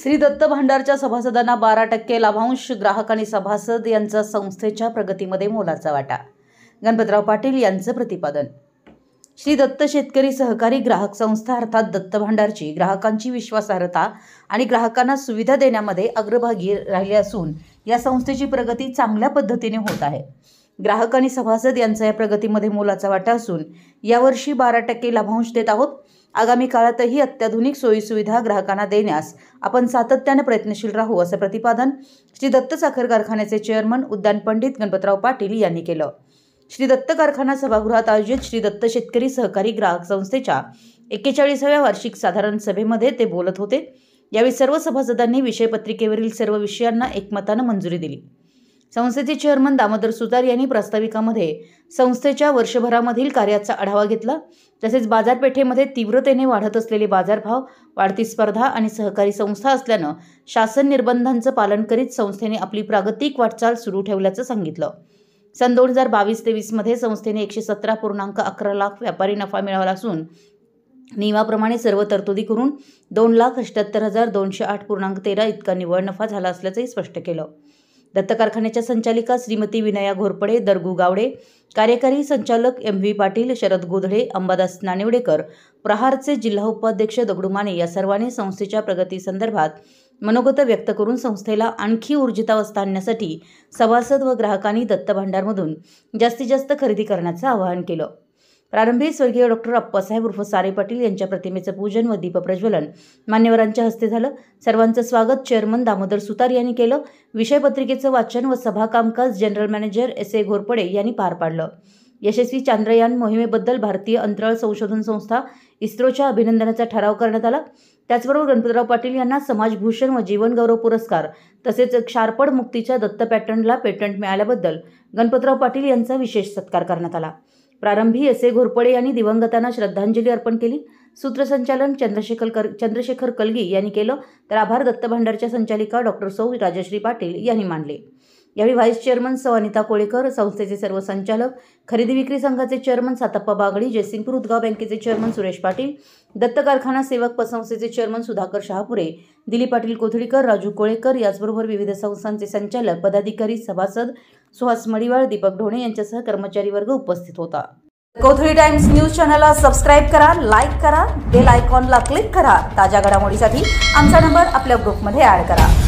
श्री दत्त भांडारच्या सभासदांना बारा टक्के लाभांश ग्राहक आणि सभासद यांचा संस्थेच्या प्रगतीमध्ये मोलाचा वाटा गणपतराव पाटील यांचं प्रतिपादन श्री दत्त शेतकरी सहकारी ग्राहक संस्था अर्थात दत्त भांडारची ग्राहकांची विश्वासार्हता आणि ग्राहकांना सुविधा देण्यामध्ये अग्रभागी राहिली असून या संस्थेची प्रगती चांगल्या पद्धतीने होत आहे ग्राहक आणि सभासद यांचा या प्रगतीमध्ये मोलाचा वाटा असून यावर्षी बारा टक्के लाभांश देत आहोत आगामी काळातही अत्याधुनिक सोयीसुविधा ग्राहकांना देण्यास आपण सातत्याने प्रयत्नशील राहू असं प्रतिपादन श्री दत्त साखर कारखान्याचे चेअरमन उद्यान पंडित गणपतराव पाटील यांनी केलं श्री दत्त कारखाना सभागृहात आयोजित श्री दत्त शेतकरी सहकारी ग्राहक संस्थेच्या एक्केचाळीसाव्या वार्षिक साधारण सभेमध्ये ते बोलत होते यावेळी सर्व सभासदांनी विषयपत्रिकेवरील सर्व विषयांना एकमतानं मंजुरी दिली संस्थेचे चेअरमन दामोदर सुतार यांनी प्रास्ताविकामध्ये संस्थेच्या वर्षभरामधील कार्याचा आढावा घेतला तसेच बाजारपेठेमध्ये तीव्रतेने वाढत असलेले बाजारभाव वाढती स्पर्धा आणि सहकारी संस्था असल्यानं शासन निर्बंधांचं पालन करीत संस्थेने आपली प्रागतिक वाटचाल सुरू ठेवल्याचं सांगितलं सन दोन हजार बावीस तेवीसमध्ये संस्थेने एकशे सतरा पूर्णांक अकरा लाख व्यापारी नफा मिळवला असून नियमाप्रमाणे सर्व तरतुदी करून दोन लाख अष्ट्याहत्तर हजार दोनशे आठ पूर्णांक तेरा इतका निव्वळ नफा झाला असल्याचंही स्पष्ट केलं दत्त कारखान्याच्या संचालिका श्रीमती विनया घोरपडे दरगू गावडे कार्यकारी संचालक एम व्ही पाटील शरद गोधडे अंबादास नानिवडेकर प्रहारचे जिल्हा उपाध्यक्ष दगडू माने या सर्वांनी संस्थेच्या प्रगतीसंदर्भात मनोगत व्यक्त करून संस्थेला आणखी ऊर्जितावस्था आणण्यासाठी सभासद व ग्राहकांनी दत्त भांडारमधून जास्तीत जास्त खरेदी करण्याचं आवाहन केलं प्रारंभी स्वर्गीय डॉक्टर अप्पासाहेब उर्फ सारे पाटील यांच्या प्रतिमेचं पूजन व दीपप्रज्वलन मान्यवरांच्या हस्ते झालं सर्वांचं स्वागत चेअरमन दामोदर सुतार यांनी केलं विषयपत्रिकेचं वाचन व सभा कामकाज general manager S A Ghorpade यांनी पार पाडलं यशस्वी चांद्रयान मोहिमेबद्दल भारतीय अंतराळ संशोधन संस्था इस्रोच्या अभिनंदनाचा ठराव करण्यात आला त्याचबरोबर गणपतराव पाटील यांना समाजभूषण व जीवनगौरव पुरस्कार तसेच क्षारपड मुक्तीच्या दत्त पॅटर्नला पेटंट मिळाल्याबद्दल गणपतराव पाटील यांचा विशेष सत्कार करण्यात आला प्रारंभी एस ए घोरपडे यांनी दिवंगतांना श्रद्धांजली अर्पण केली सूत्रसंचालन चंद्रशेखर कर चंद्रशेखर कलगी यांनी केलं तर आभार दत्त भांडारच्या संचालिका डॉक्टर सौ राजश्री पाटील यांनी मानले यावेळी व्हाईस चेअरमन सौ अनिता कोळेकर संस्थेचे सर्व संचालक खरेदी विक्री संघाचे चेअरमन सातप्पा बागडी जयसिंगपूर उद्गाव बँकेचे चेअरमन सुरेश पाटील दत्त कारखाना सेवक पसंस्थेचे चेअरमन सुधाकर शहापुरे दिलीप पाटील कोथळीकर राजू कोळेकर याचबरोबर विविध संस्थांचे संचालक पदाधिकारी सभासद सुहास मडिवाळ दीपक ढोणे यांच्यासह कर्मचारी वर्ग उपस्थित होता कोथरी टाइम्स न्यूज चॅनलला सबस्क्राईब करा लाईक करा बेल आयकॉनला क्लिक करा ताज्या घडामोडीसाठी आमचा नंबर आपल्या ग्रुपमध्ये ॲड करा